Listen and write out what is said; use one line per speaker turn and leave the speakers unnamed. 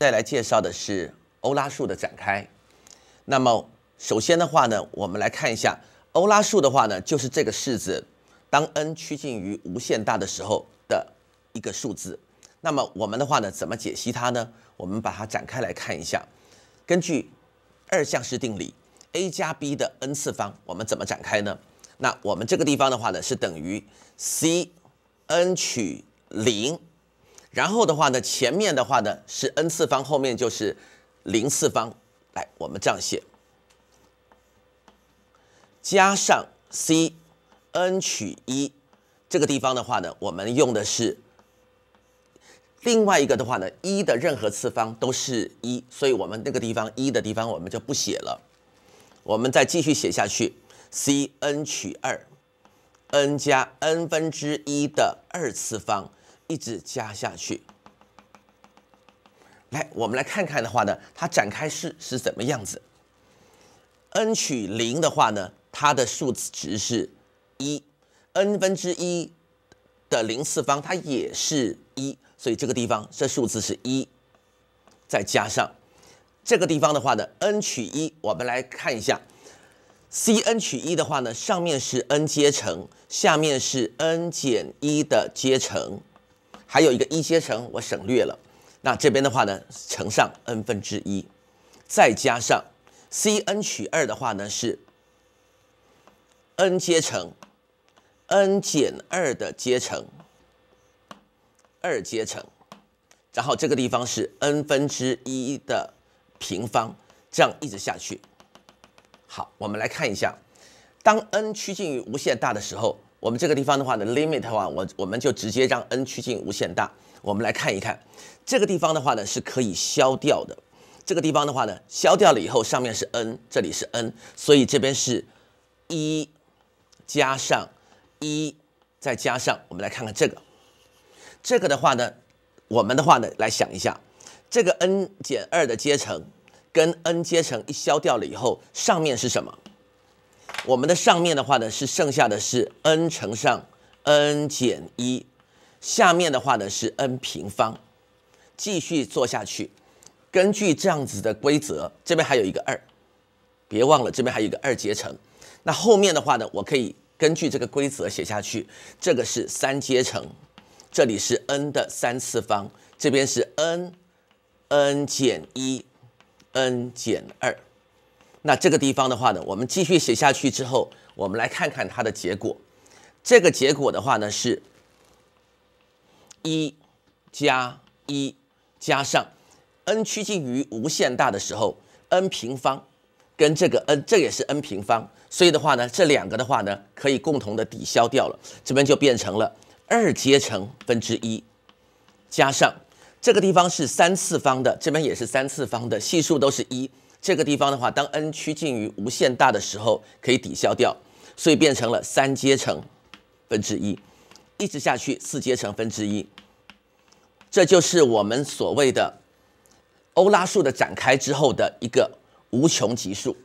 再来介绍的是欧拉数的展开。那么，首先的话呢，我们来看一下欧拉数的话呢，就是这个式子当 n 趋近于无限大的时候的一个数字。那么我们的话呢，怎么解析它呢？我们把它展开来看一下。根据二项式定理，a 加 b 的 n 次方，我们怎么展开呢？那我们这个地方的话呢，是等于 Cn 取零。然后的话呢，前面的话呢是 n 次方，后面就是零次方。来，我们这样写，加上 Cn 取一，这个地方的话呢，我们用的是另外一个的话呢，一的任何次方都是一，所以我们那个地方一的地方我们就不写了。我们再继续写下去，Cn 取二，n 加 n 分之一的二次方。一直加下去，来，我们来看看的话呢，它展开式是怎么样子。n 取零的话呢，它的数值是一，n 分之一的零次方，它也是一，所以这个地方这数字是一，再加上这个地方的话呢，n 取一，我们来看一下，Cn 取一的话呢，上面是 n 阶乘，下面是 n 减一的阶乘。还有一个一阶乘，我省略了。那这边的话呢，乘上 n 分之一，再加上 Cn 取二的话呢是 n 阶乘 n 减二的阶乘二阶乘，然后这个地方是 n 分之一的平方，这样一直下去。好，我们来看一下，当 n 趋近于无限大的时候。我们这个地方的话呢，limit 的话，我我们就直接让 n 趋近无限大。我们来看一看，这个地方的话呢是可以消掉的。这个地方的话呢，消掉了以后，上面是 n，这里是 n，所以这边是一加上一再加上。我们来看看这个，这个的话呢，我们的话呢来想一下，这个 n 减二的阶乘跟 n 阶乘一消掉了以后，上面是什么？我们的上面的话呢是剩下的是 n 乘上 n 减一，下面的话呢是 n 平方，继续做下去，根据这样子的规则，这边还有一个二，别忘了这边还有一个二阶乘。那后面的话呢，我可以根据这个规则写下去，这个是三阶乘，这里是 n 的三次方，这边是 n，n 减一，n 减二。那这个地方的话呢，我们继续写下去之后，我们来看看它的结果。这个结果的话呢是，一加一加上 n 趋近于无限大的时候，n 平方跟这个 n 这也是 n 平方，所以的话呢，这两个的话呢可以共同的抵消掉了，这边就变成了二阶乘分之一加上这个地方是三次方的，这边也是三次方的，系数都是一。这个地方的话，当 n 趋近于无限大的时候，可以抵消掉，所以变成了三阶乘分之一，一直下去四阶乘分之一，这就是我们所谓的欧拉数的展开之后的一个无穷级数。